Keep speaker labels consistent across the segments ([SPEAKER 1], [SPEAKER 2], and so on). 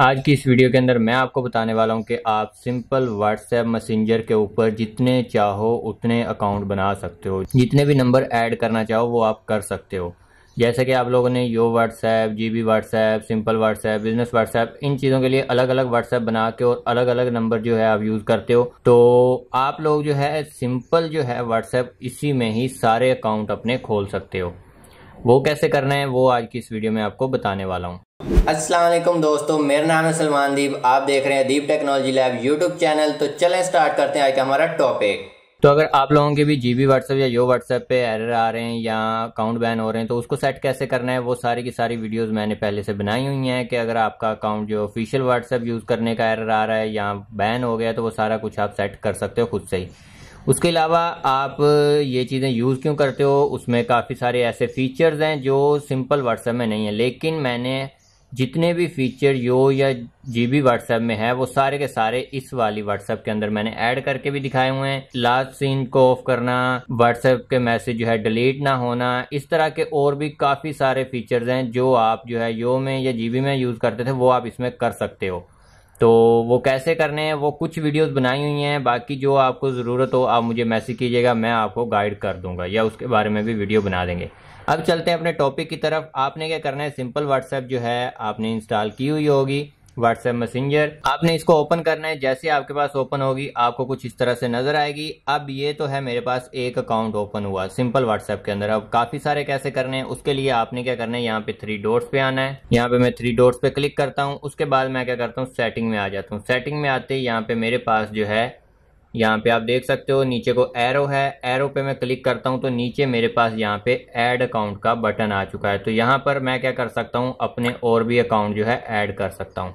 [SPEAKER 1] आज की इस वीडियो के अंदर मैं आपको बताने वाला हूं कि आप सिंपल व्हाट्सएप मैसेंजर के ऊपर जितने चाहो उतने अकाउंट बना सकते हो जितने भी नंबर ऐड करना चाहो वो आप कर सकते हो जैसे कि आप लोगों ने यो WhatsApp G B WhatsApp simple WhatsApp business WhatsApp इन चीज़ों के लिए अलग अलग व्हाट्सएप बना के और अलग अलग नंबर जो है आप यूज़ करते हो तो आप लोग जो है सिंपल जो है व्हाट्सएप इसी में ही सारे अकाउंट अपने खोल सकते हो वो कैसे करना है वो आज की इस वीडियो में आपको बताने वाला हूँ असलम दोस्तों मेरा नाम है सलमान दीप आप देख रहे हैं Deep technology lab YouTube channel तो चलें स्टार्ट करते हैं आज का हमारा टॉपिक तो अगर आप लोगों के भी जीबी व्हाट्सएप या यो व्हाट्सएप पे एरर आ रहे हैं या अकाउंट बैन हो रहे हैं तो उसको सेट कैसे करना है वो सारी की सारी वीडियोस मैंने पहले से बनाई हुई हैं कि अगर आपका अकाउंट जो ऑफिशियल व्हाट्सएप यूज़ करने का एरर आ रहा है या बैन हो गया तो वो सारा कुछ आप सेट कर सकते हो खुद से ही उसके अलावा आप ये चीज़ें यूज़ क्यों करते हो उसमें काफ़ी सारे ऐसे फीचर्स हैं जो सिंपल व्हाट्सएप में नहीं है लेकिन मैंने जितने भी फीचर यो या जी बी व्हाट्सएप में है वो सारे के सारे इस वाली व्हाट्सएप के अंदर मैंने ऐड करके भी दिखाए हुए हैं लास्ट सीन को ऑफ करना व्हाट्सएप के मैसेज जो है डिलीट ना होना इस तरह के और भी काफ़ी सारे फीचर्स हैं जो आप जो है यो में या जी बी में यूज़ करते थे वो आप इसमें कर सकते हो तो वो कैसे करने हैं वो कुछ वीडियोस बनाई हुई हैं बाकी जो आपको ज़रूरत हो आप मुझे मैसेज कीजिएगा मैं आपको गाइड कर दूंगा या उसके बारे में भी वीडियो बना देंगे अब चलते हैं अपने टॉपिक की तरफ आपने क्या करना है सिंपल व्हाट्सएप जो है आपने इंस्टॉल की हुई होगी व्हाट्सएप मैसेंजर आपने इसको ओपन करना है जैसे आपके पास ओपन होगी आपको कुछ इस तरह से नजर आएगी अब ये तो है मेरे पास एक अकाउंट ओपन हुआ सिंपल व्हाट्सएप के अंदर अब काफी सारे कैसे करने हैं उसके लिए आपने क्या करना है यहाँ पे थ्री डोर्स पे आना है यहाँ पे मैं थ्री डोर्स पे क्लिक करता हूँ उसके बाद मैं क्या करता हूँ सेटिंग में आ जाता हूँ सेटिंग में आते ही यहाँ पे मेरे पास जो है यहाँ पे आप देख सकते हो नीचे को एरो है एरो पे मैं क्लिक करता हूँ तो नीचे मेरे पास यहाँ पे ऐड अकाउंट का बटन आ चुका है तो यहाँ पर मैं क्या कर सकता हूँ अपने और भी अकाउंट जो है ऐड कर सकता हूँ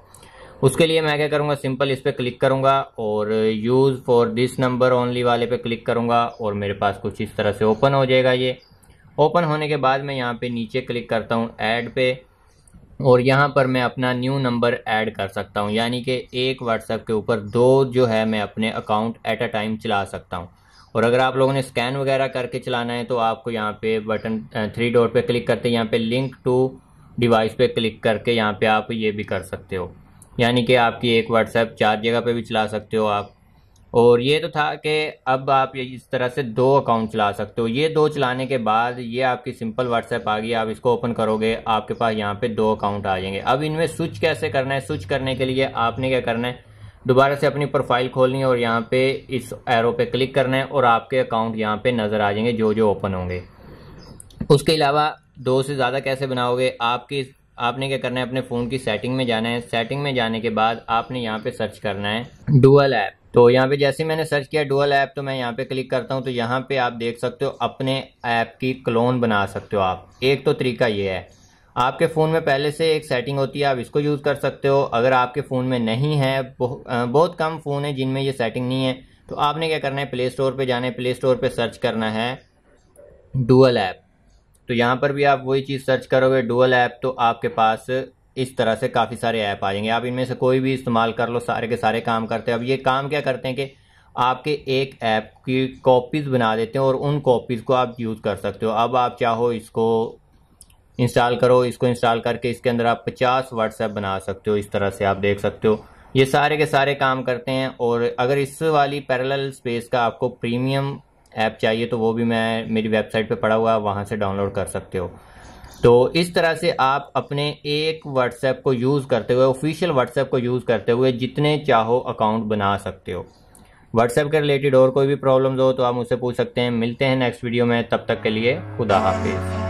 [SPEAKER 1] उसके लिए मैं क्या करूँगा सिंपल इस पर क्लिक करूँगा और use for this number only वाले पे क्लिक करूँगा और मेरे पास कुछ इस तरह से ओपन हो जाएगा ये ओपन होने के बाद मैं यहाँ पे नीचे क्लिक करता हूँ ऐड पे और यहाँ पर मैं अपना न्यू नंबर ऐड कर सकता हूँ यानी कि एक व्हाट्सएप के ऊपर दो जो है मैं अपने अकाउंट एट अ टाइम चला सकता हूँ और अगर आप लोगों ने स्कैन वगैरह करके चलाना है तो आपको यहाँ पे बटन थ्री डॉट पे क्लिक करते यहाँ पे लिंक टू डिवाइस पे क्लिक करके यहाँ पे आप ये भी कर सकते हो यानी कि आपकी एक व्हाट्सएप चार जगह पे भी चला सकते हो आप और ये तो था कि अब आप ये इस तरह से दो अकाउंट चला सकते हो ये दो चलाने के बाद ये आपकी सिंपल व्हाट्सएप आ गई आप इसको ओपन करोगे आपके पास यहाँ पे दो अकाउंट आ जाएंगे अब इनमें स्विच कैसे करना है स्विच करने के लिए आपने क्या करना है दोबारा से अपनी प्रोफाइल खोलनी है और यहाँ पे इस एरो पे क्लिक करना है और आपके अकाउंट यहाँ पे नज़र आ जाएंगे जो जो ओपन होंगे उसके अलावा दो से ज़्यादा कैसे बनाओगे आपकी आपने क्या करना है अपने फ़ोन की सेटिंग में जाना है सेटिंग में जाने के बाद आपने यहाँ पे सर्च करना है डुअल ऐप तो यहाँ पे जैसे मैंने सर्च किया डुअल ऐप तो मैं यहाँ पे क्लिक करता हूँ तो यहाँ पे आप देख सकते हो अपने ऐप की क्लोन बना सकते हो आप एक तो तरीका ये है आपके फ़ोन में पहले से एक सेटिंग होती है आप इसको यूज़ कर सकते हो अगर आपके फ़ोन में नहीं है बहुत कम फ़ोन है जिनमें ये सेटिंग नहीं है तो आपने क्या करना है प्ले स्टोर पर जाना है प्ले स्टोर पर सर्च करना है डुअल ऐप तो यहाँ पर भी आप वही चीज़ सर्च करोगे डुअल ऐप तो आपके पास इस तरह से काफ़ी सारे ऐप आ जाएंगे आप इनमें से कोई भी इस्तेमाल कर लो सारे के सारे काम करते हैं अब ये काम क्या करते हैं कि आपके एक ऐप की कॉपीज़ बना देते हैं और उन कॉपीज़ को आप यूज़ कर सकते हो अब आप चाहो इसको इंस्टॉल करो इसको इंस्टॉल करके इसके अंदर आप पचास व्हाट्सएप बना सकते हो इस तरह से आप देख सकते हो ये सारे के सारे काम करते हैं और अगर इस वाली पैरेलल स्पेस का आपको प्रीमियम ऐप चाहिए तो वो भी मैं मेरी वेबसाइट पे पड़ा हुआ है वहाँ से डाउनलोड कर सकते हो तो इस तरह से आप अपने एक व्हाट्सएप को यूज़ करते हुए ऑफिशियल व्हाट्सएप को यूज़ करते हुए जितने चाहो अकाउंट बना सकते हो व्हाट्सएप के रिलेटेड और कोई भी प्रॉब्लम्स हो तो आप मुझसे पूछ सकते हैं मिलते हैं नेक्स्ट वीडियो में तब तक के लिए खुदा हाफिज़